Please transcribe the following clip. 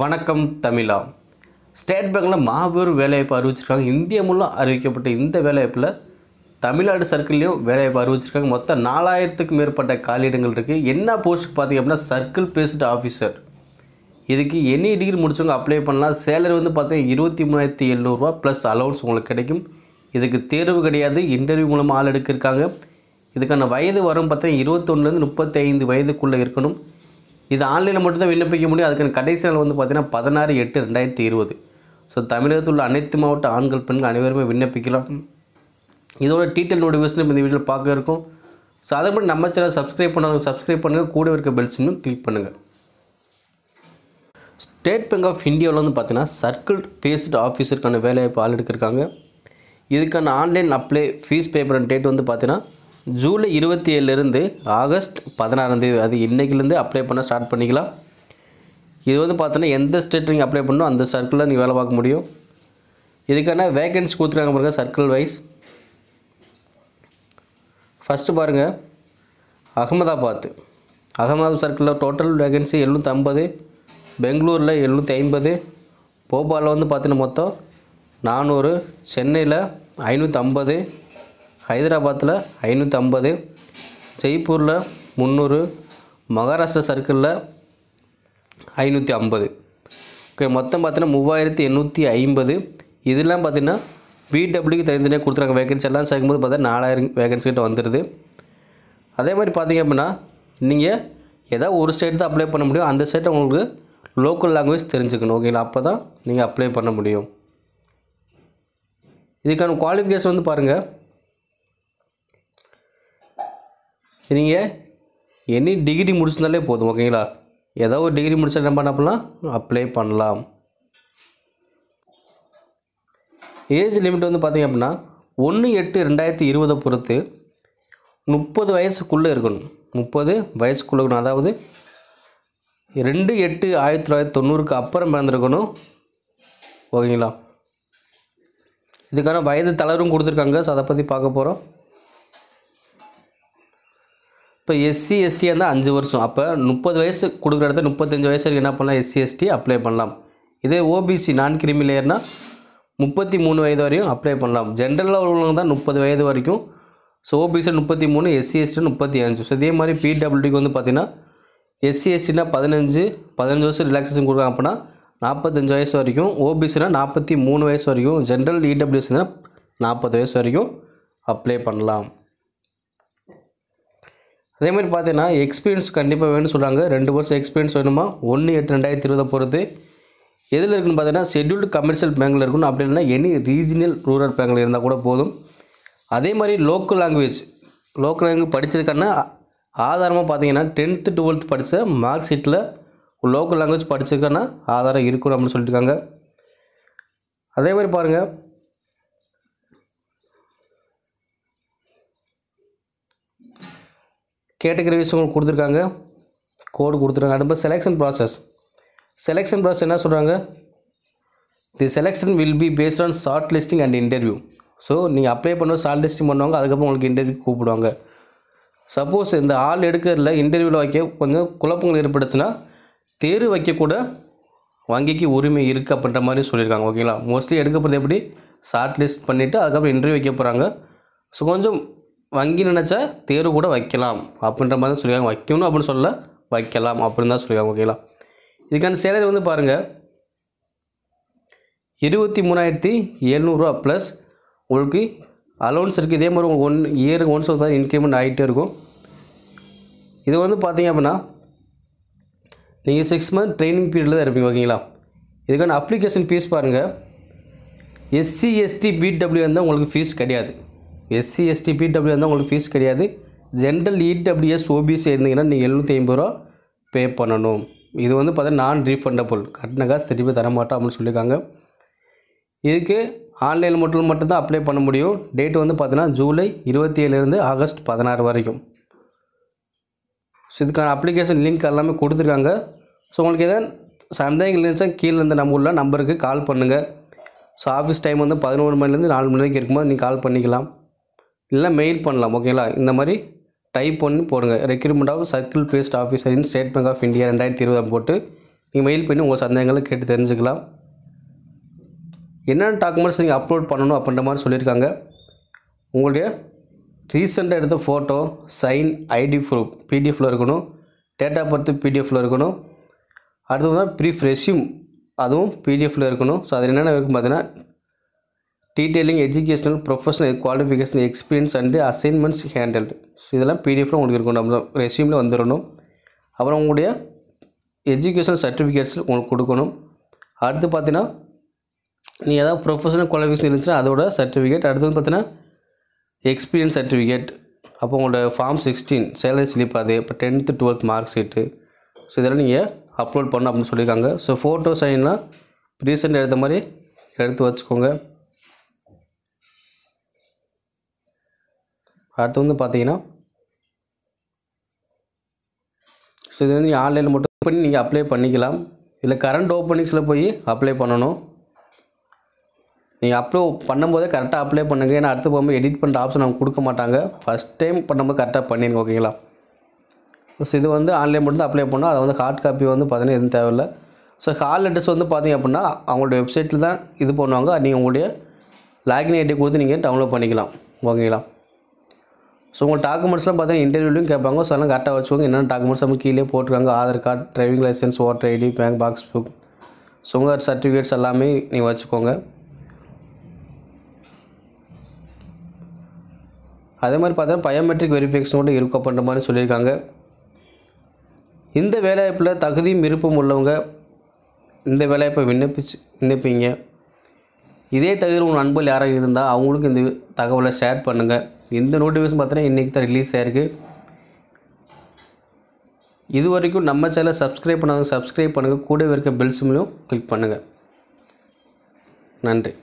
வணக்கம் தமிழா ஸ்டேட் பேங்கில் மாபெரும் வேலைவாய்ப்பு அறிவிச்சிருக்காங்க இந்திய மூலம் அறிவிக்கப்பட்ட இந்த வேலைவாய்ப்பில் தமிழ்நாடு சர்க்கிள்லேயும் வேலைவாய்ப்பு அறிவிச்சிருக்காங்க மொத்தம் நாலாயிரத்துக்கும் மேற்பட்ட காலியிடங்கள் இருக்குது என்ன போஸ்ட் பார்த்திங்க அப்படின்னா சர்க்கிள் பேஸ்டு ஆஃபீஸர் இதுக்கு எனி டிகிரி முடிச்சவங்க அப்ளை பண்ணலாம் சேலரி வந்து பார்த்தீங்கன்னா இருபத்தி மூணாயிரத்தி எழுநூறுரூவா ப்ளஸ் அலவுன்ஸ் உங்களுக்கு கிடைக்கும் இதுக்கு தேர்வு கிடையாது இன்டர்வியூ மூலமாக ஆள் எடுக்கிருக்காங்க இதுக்கான வயது வரும் பார்த்தீங்கன்னா இருபத்தொன்னுலேருந்து முப்பத்தைந்து வயதுக்குள்ளே இருக்கணும் இது ஆன்லைனில் மட்டும்தான் விண்ணப்பிக்க முடியும் அதுக்கான கடைசி நாள் வந்து பார்த்திங்கன்னா பதினாறு எட்டு ரெண்டாயிரத்தி இருபது ஸோ தமிழகத்தில் உள்ள அனைத்து மாவட்ட ஆண்கள் பெண்கள் அனைவருமே விண்ணப்பிக்கலாம் இதோட டீட்டெயில் நோட்டிஃபிகேஷன் இந்த வீடியோவில் பார்க்க இருக்கும் ஸோ அதை மட்டும் நம்ம சேனல் சப்ஸ்கிரைப் பண்ணாங்க சப்ஸ்கிரைப் பண்ணுங்கள் கூட இருக்க பெல் சிம்னும் கிளிக் பண்ணுங்கள் ஸ்டேட் பேங்க் ஆஃப் இந்தியாவில் வந்து பார்த்தீங்கன்னா சர்க்கிள் பேஸ்டு ஆஃபீஸருக்கான வேலைவாய்ப்பு ஆள் எடுக்கிறாங்க இதுக்கான online apply fee pay date வந்து பார்த்தீங்கன்னா ஜூலை இருபத்தி ஏழுலேருந்து ஆகஸ்ட் பதினாறாந்தேதி அது இன்றைக்கிலேருந்து அப்ளை பண்ண ஸ்டார்ட் பண்ணிக்கலாம் இது வந்து பார்த்தோன்னா எந்த ஸ்டேட் நீங்கள் அப்ளை பண்ணணும் அந்த சர்க்கிளில் நீங்கள் வேலை பார்க்க முடியும் இதுக்கான வேகன்சி கொடுத்துருக்காங்க பாருங்கள் சர்க்கிள் வைஸ் ஃபஸ்ட்டு பாருங்கள் அகமதாபாத் அகமதாபாத் சர்க்கிளில் டோட்டல் வேகன்சி எழுநூற்றி ஐம்பது பெங்களூரில் எழுநூற்றி ஐம்பது போபாலில் வந்து பார்த்தீங்கன்னா மொத்தம் நானூறு சென்னையில் ஐநூற்றி ஐம்பது ஹைதராபாத்தில் ஐநூற்றி ஐம்பது ஜெய்ப்பூரில் முந்நூறு மகாராஷ்டிரா சர்க்கிளில் ஐநூற்றி ஐம்பது ஓகே மொத்தம் பார்த்தீங்கன்னா மூவாயிரத்தி எண்ணூற்றி ஐம்பது இதெல்லாம் பார்த்திங்கன்னா பிடபிள்யூக்கு தனித்தனியாக கொடுத்துருக்காங்க வேகன்சி எல்லாம் சேர்க்கும்போது பார்த்தீங்கன்னா நாலாயிரம் வேகன்சி கிட்ட வந்துடுது அதே மாதிரி பார்த்திங்க அப்படின்னா நீங்கள் ஏதாவது ஒரு ஸ்டேட் தான் அப்ளை பண்ண முடியும் அந்த ஸ்டேட்டை உங்களுக்கு லோக்கல் லாங்குவேஜ் தெரிஞ்சுக்கணும் ஓகேங்களா அப்போ தான் நீங்கள் அப்ளை பண்ண முடியும் இதுக்கான குவாலிஃபிகேஷன் வந்து பாருங்கள் நீங்கள் எனி டிகிரி முடிச்சிருந்தாலே போதும் ஓகேங்களா ஏதோ ஒரு டிகிரி முடிச்சா என்ன பண்ணலாம் அப்ளை பண்ணலாம் ஏஜ் லிமிட் வந்து பார்த்திங்க அப்படின்னா ஒன்று எட்டு ரெண்டாயிரத்தி இருபதை பொறுத்து முப்பது வயசுக்குள்ளே இருக்கணும் முப்பது வயசுக்குள்ளே இருக்கணும் அதாவது ரெண்டு எட்டு ஆயிரத்தி தொள்ளாயிரத்தி தொண்ணூறுக்கு அப்புறம் பிறந்திருக்கணும் ஓகேங்களா இதுக்கான வயது தளரும் கொடுத்துருக்காங்க ஸோ அதை பற்றி பார்க்க போகிறோம் இப்போ எஸ்சி எஸ்டியாக இருந்தால் அஞ்சு வருஷம் அப்போ முப்பது வயசு கொடுக்குற இடத்துல முப்பத்தஞ்சு வயசு வரைக்கும் என்ன பண்ணலாம் எஸ்சி எஸ்டி அப்ளை பண்ணலாம் இதே ஓபிசி நான் கிரிமி லேயர்னால் முப்பத்தி மூணு வயது வரையும் அப்ளை பண்ணலாம் ஜென்ரலாக உள்ளவங்க தான் முப்பது வயது வரைக்கும் ஸோ ஓபிசி முப்பத்தி மூணு எஸ்சி எஸ்டி முப்பத்தி அஞ்சு ஸோ இதே மாதிரி பிடபிள்யூடிக்கு வந்து பார்த்திங்கன்னா எஸ்சி எஸ்டினா பதினஞ்சு பதினஞ்சு வருஷம் ரிலாக்ஸேஷன் கொடுக்குறாங்க அப்படின்னா நாற்பத்தஞ்சு வயசு வரைக்கும் ஓபிசினா நாற்பத்தி மூணு வயசு வரைக்கும் ஜென்ரல் இடபிள்யூஎஸ்னா e நாற்பது வயசு வரைக்கும் அப்ளை பண்ணலாம் அதே மாதிரி பார்த்தீங்கன்னா எக்ஸ்பீரியன்ஸ் கண்டிப்பாக வேணும்னு சொல்கிறாங்க ரெண்டு வருஷம் எக்ஸ்பீரியன்ஸ் வேணுமா ஒன்று எட்டு ரெண்டாயிரத்தி இருபதை பொறுத்து எதில் இருக்குன்னு பார்த்தீங்கன்னா ஷெட்யூல்டு கமர்ஷியல் பேங்கில் இருக்கணும் அப்படி இல்லைன்னா எனி ரீஜினல் ரூரல் பேங்கில் இருந்தால் கூட போதும் அதே மாதிரி லோக்கல் லாங்குவேஜ் லோக்கல் லாங்குவேஜ் படித்ததுக்கான ஆதாரமாக பார்த்தீங்கன்னா டென்த்து டுவெல்த் படித்த மார்க் ஷீட்டில் லோக்கல் லாங்குவேஜ் படித்ததுக்கான ஆதாரம் இருக்கணும் அப்படின்னு சொல்லியிருக்காங்க அதே மாதிரி பாருங்கள் கேட்டகரி வைஸ் உங்களுக்கு கொடுத்துருக்காங்க கோடு கொடுத்துருக்காங்க அடுத்த செலெக்ஷன் ப்ராசஸ் செலெக்ஷன் ப்ராசஸ் என்ன சொல்கிறாங்க the selection will be based on short listing and interview so நீங்கள் அப்ளை பண்ணுவோம் ஷார்ட் லிஸ்டிங் பண்ணுவாங்க அதுக்கப்புறம் உங்களுக்கு இன்டர்வியூ கூப்பிடுவாங்க சப்போஸ் இந்த ஆள் எடுக்கிறதுல இன்டர்வியூவில் வைக்க கொஞ்சம் குழப்பங்கள் ஏற்படுத்துனா தேர்வு வைக்கக்கூட வங்கிக்கு உரிமை இருக்குது அப்படின்ற மாதிரி சொல்லியிருக்காங்க ஓகேங்களா மோஸ்ட்லி எடுக்கப்படுறது எப்படி ஷார்ட் லிஸ்ட் பண்ணிவிட்டு அதுக்கப்புறம் இன்டர்வியூ வைக்க போகிறாங்க ஸோ கொஞ்சம் வங்கி நினச்சா தேர்வு கூட வைக்கலாம் அப்படின்ற மாதிரி தான் சொல்லியிருக்காங்க வைக்கணும் அப்படின்னு சொல்ல வைக்கலாம் அப்படின்னு தான் சொல்லுவாங்க ஓகேங்களா இதுக்கான சேலரி வந்து பாருங்கள் இருபத்தி மூணாயிரத்தி எழுநூறுவா ப்ளஸ் உங்களுக்கு அலோன்ஸ் இருக்குது இதே மாதிரி உங்களுக்கு ஒன் இயருக்கு ஒன்ஸ் வந்து பார்த்தீங்கன்னா இன்க்ரிமெண்ட் ஆகிட்டே இருக்கும் இது வந்து பார்த்தீங்க அப்படின்னா நீங்கள் சிக்ஸ் மந்த் ட்ரைனிங் பீரியடில் தான் இருப்பீங்க ஓகேங்களா இதுக்கான அப்ளிகேஷன் ஃபீஸ் பாருங்கள் எஸ்சி எஸ்டி பிடபிள்யூ வந்து உங்களுக்கு ஃபீஸ் கிடையாது எஸ்சி எஸ்டி பிடபிள்யூ இருந்தால் உங்களுக்கு ஃபீஸ் கிடையாது ஜென்ரல் இடபிள்யூஎஸ் ஓபிசி இருந்தீங்கன்னா நீங்கள் எழுநூற்றி ஐம்பது ரூபா பே பண்ணணும் இது வந்து பார்த்தா நான் ரீஃபண்டபுள் கட்டின காசு திருப்பி தர மாட்டோம் அப்படின்னு சொல்லியிருக்காங்க இதுக்கு ஆன்லைன் மட்டும் மட்டும்தான் அப்ளை பண்ண முடியும் டேட் வந்து பார்த்தீங்கன்னா ஜூலை இருபத்தி ஏழுலேருந்து ஆகஸ்ட் பதினாறு வரைக்கும் ஸோ இதுக்கான அப்ளிகேஷன் லிங்க் எல்லாமே கொடுத்துருக்காங்க ஸோ உங்களுக்கு எதாவது சந்தேகம் இருந்துச்சுன்னா கீழே இருந்த நம்ம உள்ள நம்பருக்கு கால் பண்ணுங்கள் ஸோ ஆஃபீஸ் டைம் வந்து பதினோரு மணிலேருந்து நாலு மணி வரைக்கும் இருக்கும்போது நீங்கள் கால் பண்ணிக்கலாம் இல்லை மெயில் பண்ணலாம் ஓகேங்களா இந்த மாதிரி டைப் பண்ணி போடுங்க recruitment of circle based officer in state bank of India ரெண்டாயிரத்தி இருபதாம் போட்டு நீங்கள் மெயில் பண்ணி உங்கள் சந்தேகங்களை கேட்டு தெரிஞ்சுக்கலாம் என்னென்ன டாக்குமெண்ட்ஸ் நீங்கள் அப்லோட் பண்ணணும் அப்படின்ற மாதிரி சொல்லியிருக்காங்க உங்களுடைய ரீசெண்டாக எடுத்த ஃபோட்டோ சைன் ஐடி ப்ரூஃப் பிடிஎஃப்பில் இருக்கணும் டேட் ஆஃப் பர்த் பிடிஎஃப்பில் இருக்கணும் அடுத்தது தான் ப்ரீஃப் ரெசியூம் அதுவும் பிடிஎஃப்பில் இருக்கணும் ஸோ அதில் என்னென்ன இருக்குன்னு பார்த்தீங்கன்னா detailing educational professional qualification experience and assignments handle so இதெல்லாம் பிடிஎஃப்பில் உங்களுக்கு இருக்கணும் நம்ம ரெசியூமில் வந்துடணும் அப்புறம் உங்களுடைய எஜுகேஷன் சர்டிஃபிகேட்ஸ் உங்களுக்கு கொடுக்கணும் அடுத்து பார்த்தீங்கன்னா நீ ஏதாவது ப்ரொஃபஷனல் குவாலிஃபிகேஷன் இருந்துச்சுன்னா அதோட சர்டிஃபிகேட் அடுத்து வந்து பார்த்தீங்கன்னா எக்ஸ்பீரியன்ஸ் சர்டிஃபிகேட் அப்போ உங்களோட ஃபார்ம் சிக்ஸ்டீன் சேலரி ஸ்லிப் அது இப்போ tenth twelfth mark sheet so இதெல்லாம் நீங்கள் அப்லோட் பண்ணணும் அப்படின்னு சொல்லியிருக்காங்க ஸோ ஃபோட்டோ சைன்லாம் ரீசெண்ட் எடுத்த மாதிரி எடுத்து வச்சுக்கோங்க அடுத்து வந்து பார்த்தீங்கன்னா ஸோ இது வந்து நீங்கள் ஆன்லைனில் மட்டும் பண்ணி நீங்கள் அப்ளை பண்ணிக்கலாம் இதில் கரண்ட் ஓப்பனிங்ஸில் போய் அப்ளை பண்ணணும் நீங்கள் அப்ளோ பண்ணும்போதே கரெக்டாக அப்ளை பண்ணுங்கள் ஏன்னா அடுத்து போகும்போது எடிட் பண்ணுற ஆப்ஷன் அவங்க கொடுக்க மாட்டாங்க ஃபஸ்ட் டைம் பண்ணும்போது கரெக்டாக பண்ணிடுங்க ஓகேங்களா ஸோ இது வந்து ஆன்லைன் மட்டும் தான் அப்ளை பண்ணோம் அதை வந்து ஹார்ட் காப்பி வந்து பார்த்தீங்கன்னா எதுவும் தேவையில்லை ஸோ ஹால் லெட்டர்ஸ் வந்து பார்த்திங்க அப்படின்னா அவங்களோட வெப்சைட்டில் தான் இது பண்ணுவாங்க நீங்கள் உங்களுடைய லாகின் ஐடி கொடுத்து நீங்கள் டவுன்லோட் பண்ணிக்கலாம் ஓகேங்களா ஸோ உங்கள் டாக்குமெண்ட்ஸ்லாம் பார்த்தீங்கன்னா இன்டர்வியூலையும் கேட்பாங்க ஸோ அதெல்லாம் கரெக்டாக வச்சுக்கோங்க என்னென்ன டாக்குமெண்ட்ஸ் நம்ம கீழே போட்டுருக்காங்க Aadhaar card driving licence voter ID bank pass book so உங்கள் சர்டிஃபிகேட்ஸ் எல்லாமே நீங்கள் வச்சுக்கோங்க அதே மாதிரி பார்த்தீங்கன்னா பயோமெட்ரிக் வெரிஃபிகேஷன் கூட இருக்க பண்ணுற மாதிரி சொல்லியிருக்காங்க இந்த வேலைவாய்ப்பில் தகுதியும் விருப்பம் உள்ளவங்க இந்த வேலைவாய்ப்பை விண்ணப்பிச்சு விண்ணப்பிங்க இதே தவிர உங்கள் நண்பர்கள் யாராவது இருந்தால் அவங்களுக்கும் இந்த தகவலை ஷேர் பண்ணுங்கள் இந்த நோட்டிஃபிகேஷன் பார்த்தீங்கன்னா இன்றைக்கி தான் ரிலீஸ் ஆகிருக்கு இது வரைக்கும் நம்ம சேனலை சப்ஸ்கிரைப் பண்ணாதவங்க சப்ஸ்கிரைப் பண்ணுங்கள் கூட இருக்க பெல் சிம்லையும் கிளிக் பண்ணுங்கள் நன்றி